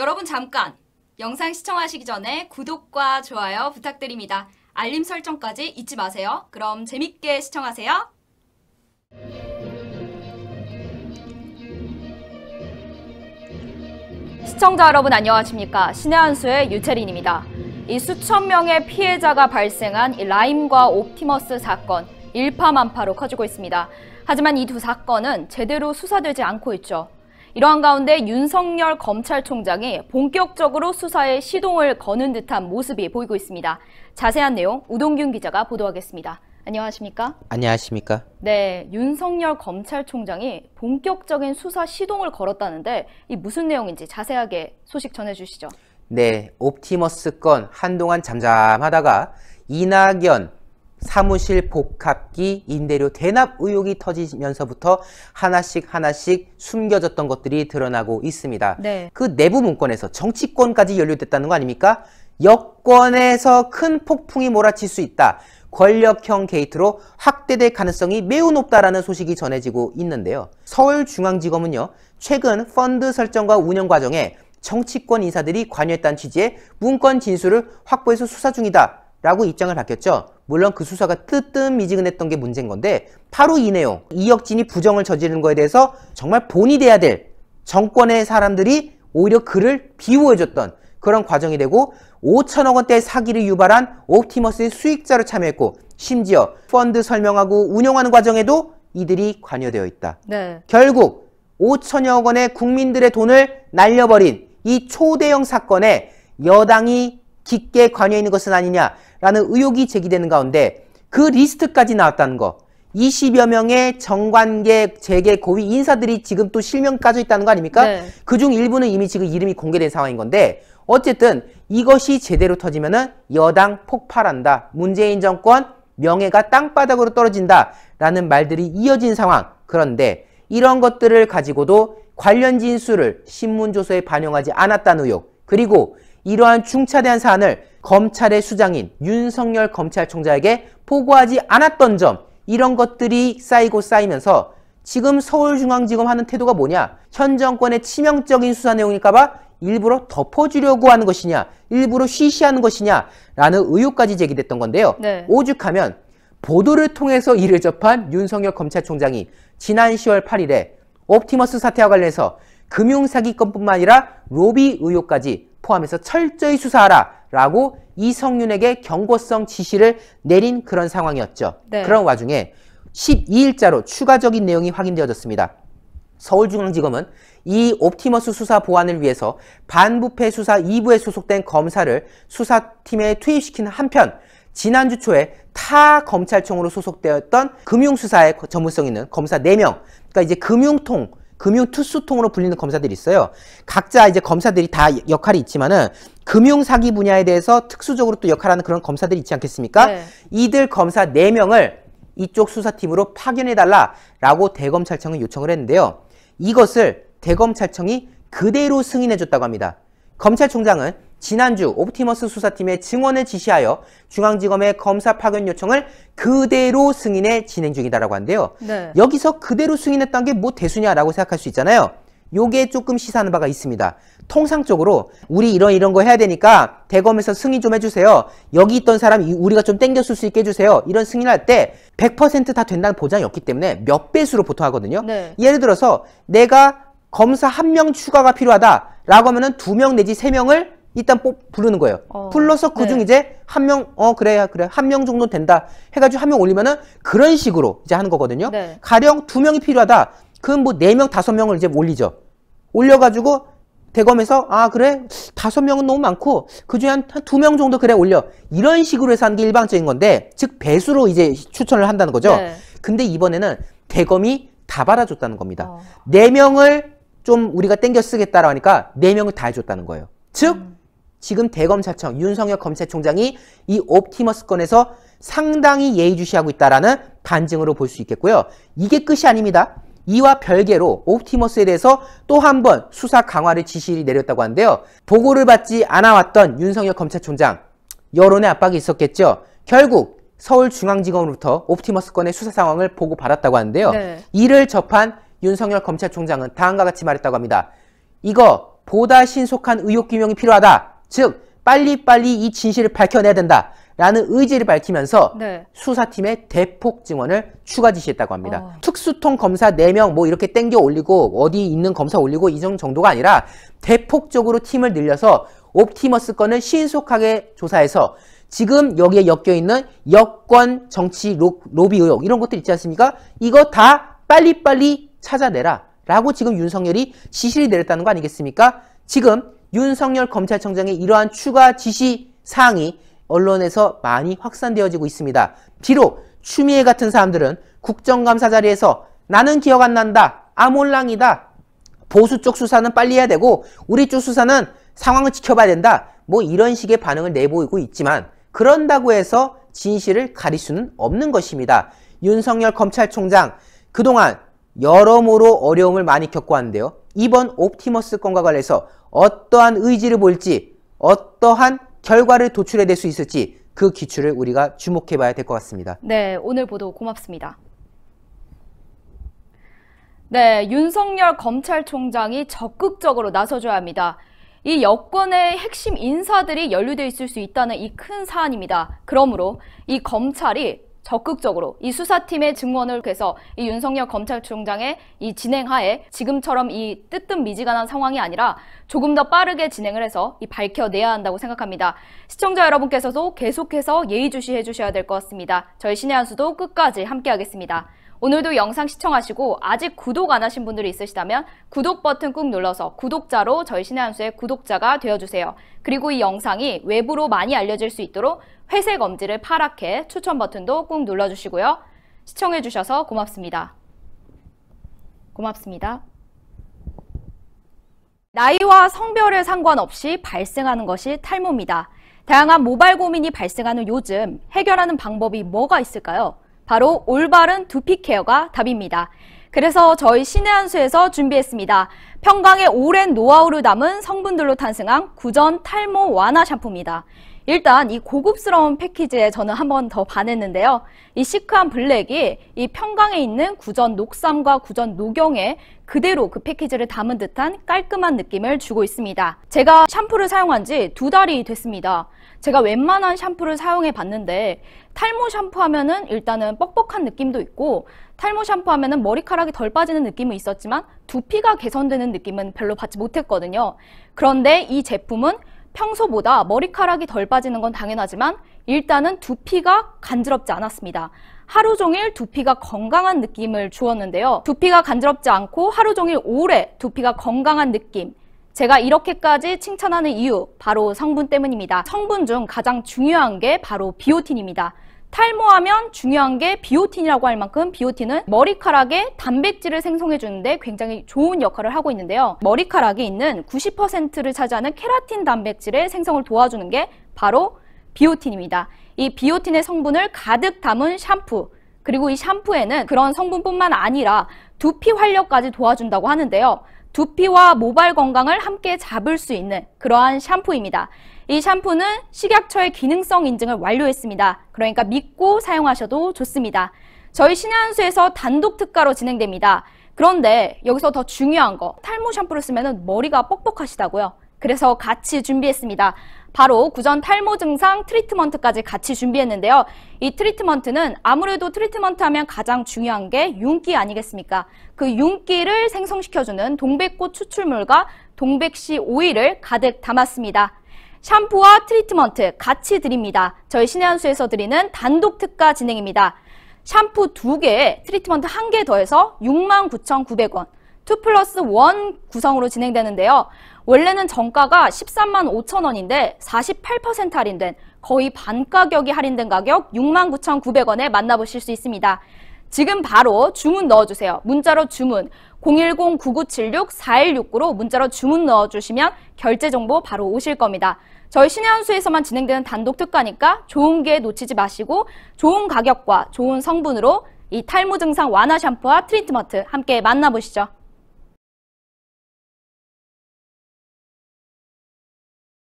여러분 잠깐! 영상 시청하시기 전에 구독과 좋아요 부탁드립니다. 알림 설정까지 잊지 마세요. 그럼 재밌게 시청하세요. 시청자 여러분 안녕하십니까. 신의 한수의 유채린입니다. 이 수천 명의 피해자가 발생한 라임과 옵티머스 사건 일파만파로 커지고 있습니다. 하지만 이 두 사건은 제대로 수사되지 않고 있죠. 이러한 가운데 윤석열 검찰총장이 본격적으로 수사에 시동을 거는 듯한 모습이 보이고 있습니다. 자세한 내용 우동균 기자가 보도하겠습니다. 안녕하십니까? 안녕하십니까? 네, 윤석열 검찰총장이 본격적인 수사 시동을 걸었다는데 이 무슨 내용인지 자세하게 소식 전해주시죠. 네, 옵티머스 건 한동안 잠잠하다가 이낙연 사무실 복합기 임대료 대납 의혹이 터지면서부터 하나씩 하나씩 숨겨졌던 것들이 드러나고 있습니다. 네. 그 내부 문건에서 정치권까지 연루됐다는 거 아닙니까? 여권에서 큰 폭풍이 몰아칠 수 있다. 권력형 게이트로 확대될 가능성이 매우 높다라는 소식이 전해지고 있는데요. 서울중앙지검은요, 최근 펀드 설정과 운영 과정에 정치권 인사들이 관여했다는 취지의 문건 진술을 확보해서 수사 중이다. 라고 입장을 밝혔죠. 물론 그 수사가 뜨뜻미지근했던 게 문제인 건데 바로 이 내용, 이혁진이 부정을 저지르는 거에 대해서 정말 본이 돼야 될 정권의 사람들이 오히려 그를 비호해줬던 그런 과정이 되고 5천억 원대 의 사기를 유발한 옵티머스의 수익자로 참여했고 심지어 펀드 설명하고 운영하는 과정에도 이들이 관여되어 있다. 네. 결국 5천억 원의 국민들의 돈을 날려버린 이 초대형 사건에 여당이 깊게 관여 있는 것은 아니냐라는 의혹이 제기되는 가운데 그 리스트까지 나왔다는 거 20여 명의 정관계 재계 고위 인사들이 지금 또 실명 까지 있다는 거 아닙니까? 네. 그중 일부는 이미 지금 이름이 공개된 상황인 건데 어쨌든 이것이 제대로 터지면은 여당 폭발한다. 문재인 정권 명예가 땅바닥으로 떨어진다라는 말들이 이어진 상황. 그런데 이런 것들을 가지고도 관련 진술을 신문 조서에 반영하지 않았다는 의혹. 그리고 이러한 중차대한 사안을 검찰의 수장인 윤석열 검찰총장에게 보고하지 않았던 점 이런 것들이 쌓이고 쌓이면서 지금 서울중앙지검 하는 태도가 뭐냐 현 정권의 치명적인 수사 내용일까봐 일부러 덮어주려고 하는 것이냐 일부러 쉬쉬하는 것이냐 라는 의혹까지 제기됐던 건데요 네. 오죽하면 보도를 통해서 이를 접한 윤석열 검찰총장이 지난 10월 8일에 옵티머스 사태와 관련해서 금융사기건뿐만 아니라 로비 의혹까지 포함해서 철저히 수사하라. 라고 이성윤에게 경고성 지시를 내린 그런 상황이었죠. 네. 그런 와중에 12일자로 추가적인 내용이 확인되어졌습니다. 서울중앙지검은 이 옵티머스 수사 보완을 위해서 반부패 수사 2부에 소속된 검사를 수사팀에 투입시킨 한편 지난주 초에 타 검찰청으로 소속되었던 금융수사의 전문성 있는 검사 4명, 그러니까 이제 금융통, 금융 투수통으로 불리는 검사들이 있어요. 각자 이제 검사들이 다 역할이 있지만은 금융 사기 분야에 대해서 특수적으로 또 역할하는 그런 검사들이 있지 않겠습니까? 네. 이들 검사 4명을 이쪽 수사팀으로 파견해달라라고 대검찰청은 요청을 했는데요. 이것을 대검찰청이 그대로 승인해줬다고 합니다. 검찰총장은 지난주 옵티머스 수사팀의 증언을 지시하여 중앙지검의 검사 파견 요청을 그대로 승인해 진행 중이다라고 한데요. 네. 여기서 그대로 승인했던 게 뭐 대수냐라고 생각할 수 있잖아요. 요게 조금 시사하는 바가 있습니다. 통상적으로 우리 이런 이런 거 해야 되니까 대검에서 승인 좀 해주세요. 여기 있던 사람 우리가 좀 땡겼을 수 있게 해주세요. 이런 승인할 때 100%다 된다는 보장이 없기 때문에 몇 배수로 보통 하거든요. 네. 예를 들어서 내가 검사 한 명 추가가 필요하다라고 하면은 두 명 내지 세 명을 일단 뽑 부르는 거예요. 어, 불러서 그중 네. 이제 한 명 어 그래야 그래 한 명 정도 된다 해가지고 한 명 올리면은 그런 식으로 이제 하는 거거든요. 네. 가령 두 명이 필요하다. 그럼 뭐 네 명 다섯 명을 이제 올리죠. 올려가지고 대검에서 아 그래 다섯 명은 너무 많고 그중에 한 두 명 정도 그래 올려 이런 식으로 해서 하는 게일방적인 건데 즉 배수로 이제 추천을 한다는 거죠. 네. 근데 이번에는 대검이 다 받아줬다는 겁니다. 어. 네 명을 좀 우리가 땡겨 쓰겠다라고 하니까 네 명을 다 해줬다는 거예요. 즉 음. 지금 대검찰청 윤석열 검찰총장이 이 옵티머스 건에서 상당히 예의주시하고 있다라는 반증으로 볼 수 있겠고요. 이게 끝이 아닙니다. 이와 별개로 옵티머스에 대해서 또 한 번 수사 강화를 지시를 내렸다고 하는데요. 보고를 받지 않아왔던 윤석열 검찰총장 여론의 압박이 있었겠죠. 결국 서울중앙지검으로부터 옵티머스 건의 수사 상황을 보고 받았다고 하는데요. 네. 이를 접한 윤석열 검찰총장은 다음과 같이 말했다고 합니다. 이거 보다 신속한 의혹 규명이 필요하다. 즉 빨리빨리 이 진실을 밝혀내야 된다. 라는 의지를 밝히면서 네. 수사팀의 대폭 증원을 추가 지시했다고 합니다. 어. 특수통 검사 4명 뭐 이렇게 땡겨 올리고 어디 있는 검사 올리고 이 정도가 아니라 대폭적으로 팀을 늘려서 옵티머스 건을 신속하게 조사해서 지금 여기에 엮여 있는 여권 정치 로, 로비 의혹 이런 것들 있지 않습니까? 이거 다 빨리빨리 찾아내라. 라고 지금 윤석열이 지시를 내렸다는 거 아니겠습니까? 지금 윤석열 검찰총장의 이러한 추가 지시 사항이 언론에서 많이 확산되어지고 있습니다. 비록 추미애 같은 사람들은 국정감사 자리에서 나는 기억 안 난다. 아몰랑이다. 보수 쪽 수사는 빨리 해야 되고 우리 쪽 수사는 상황을 지켜봐야 된다. 뭐 이런 식의 반응을 내보이고 있지만 그런다고 해서 진실을 가릴 수는 없는 것입니다. 윤석열 검찰총장 그동안 여러모로 어려움을 많이 겪고 왔는데요. 이번 옵티머스 건과 관련해서 어떠한 의지를 볼지 어떠한 결과를 도출해낼 수 있을지 그 기출을 우리가 주목해 봐야 될 것 같습니다. 네, 오늘 보도 고맙습니다. 네, 윤석열 검찰총장이 적극적으로 나서줘야 합니다. 이 여권의 핵심 인사들이 연루돼 있을 수 있다는 이 큰 사안입니다. 그러므로 이 검찰이 적극적으로 이 수사팀의 증언을 해서 이 윤석열 검찰총장의 이 진행하에 지금처럼 이 뜨뜻미지근한 상황이 아니라 조금 더 빠르게 진행을 해서 이 밝혀내야 한다고 생각합니다. 시청자 여러분께서도 계속해서 예의주시해 주셔야 될 것 같습니다. 저희 신의 한 수도 끝까지 함께하겠습니다. 오늘도 영상 시청하시고 아직 구독 안 하신 분들이 있으시다면 구독 버튼 꾹 눌러서 구독자로 저희 신의 한 수의 구독자가 되어주세요. 그리고 이 영상이 외부로 많이 알려질 수 있도록 회색 엄지를 파랗게 추천 버튼도 꾹 눌러주시고요. 시청해주셔서 고맙습니다. 고맙습니다. 나이와 성별에 상관없이 발생하는 것이 탈모입니다. 다양한 모발 고민이 발생하는 요즘 해결하는 방법이 뭐가 있을까요? 바로 올바른 두피 케어가 답입니다. 그래서 저희 신의 한수에서 준비했습니다. 평강의 오랜 노하우를 담은 성분들로 탄생한 구전 탈모 완화 샴푸입니다. 일단 이 고급스러운 패키지에 저는 한 번 더 반했는데요. 이 시크한 블랙이 이 평강에 있는 구전 녹삼과 구전 녹영에 그대로 그 패키지를 담은 듯한 깔끔한 느낌을 주고 있습니다. 제가 샴푸를 사용한 지 두 달이 됐습니다. 제가 웬만한 샴푸를 사용해 봤는데 탈모 샴푸 하면은 일단은 뻑뻑한 느낌도 있고 탈모 샴푸 하면은 머리카락이 덜 빠지는 느낌은 있었지만 두피가 개선되는 느낌은 별로 받지 못했거든요. 그런데 이 제품은 평소보다 머리카락이 덜 빠지는 건 당연하지만 일단은 두피가 간지럽지 않았습니다. 하루 종일 두피가 건강한 느낌을 주었는데요. 두피가 간지럽지 않고 하루 종일 오래 두피가 건강한 느낌. 제가 이렇게까지 칭찬하는 이유, 바로 성분 때문입니다. 성분 중 가장 중요한 게 바로 비오틴입니다. 탈모하면 중요한 게 비오틴이라고 할 만큼 비오틴은 머리카락에 단백질을 생성해 주는데 굉장히 좋은 역할을 하고 있는데요. 머리카락에 있는 90%를 차지하는 케라틴 단백질의 생성을 도와주는 게 바로 비오틴입니다. 이 비오틴의 성분을 가득 담은 샴푸 그리고 이 샴푸에는 그런 성분뿐만 아니라 두피 활력까지 도와준다고 하는데요. 두피와 모발 건강을 함께 잡을 수 있는 그러한 샴푸입니다. 이 샴푸는 식약처의 기능성 인증을 완료했습니다. 그러니까 믿고 사용하셔도 좋습니다. 저희 신한수에서 단독 특가로 진행됩니다. 그런데 여기서 더 중요한 거 탈모 샴푸를 쓰면 머리가 뻑뻑하시다고요. 그래서 같이 준비했습니다. 바로 구전 탈모 증상 트리트먼트까지 같이 준비했는데요. 이 트리트먼트는 아무래도 트리트먼트 하면 가장 중요한 게 윤기 아니겠습니까? 그 윤기를 생성시켜주는 동백꽃 추출물과 동백씨 오일을 가득 담았습니다. 샴푸와 트리트먼트 같이 드립니다. 저희 신해 한수에서 드리는 단독 특가 진행입니다. 샴푸 2개 트리트먼트 1개 더해서 69,900원, 2 플러스 1 구성으로 진행되는데요. 원래는 정가가 1 3 5 0 0 0 원인데 48% 할인된 거의 반 가격이 할인된 가격 69,900원에 만나보실 수 있습니다. 지금 바로 주문 넣어주세요. 문자로 주문 010-9976-4169로 문자로 주문 넣어주시면 결제 정보 바로 오실 겁니다. 저희 신의 한수에서만 진행되는 단독 특가니까 좋은 기회 놓치지 마시고 좋은 가격과 좋은 성분으로 이 탈모 증상 완화 샴푸와 트리트먼트 함께 만나보시죠.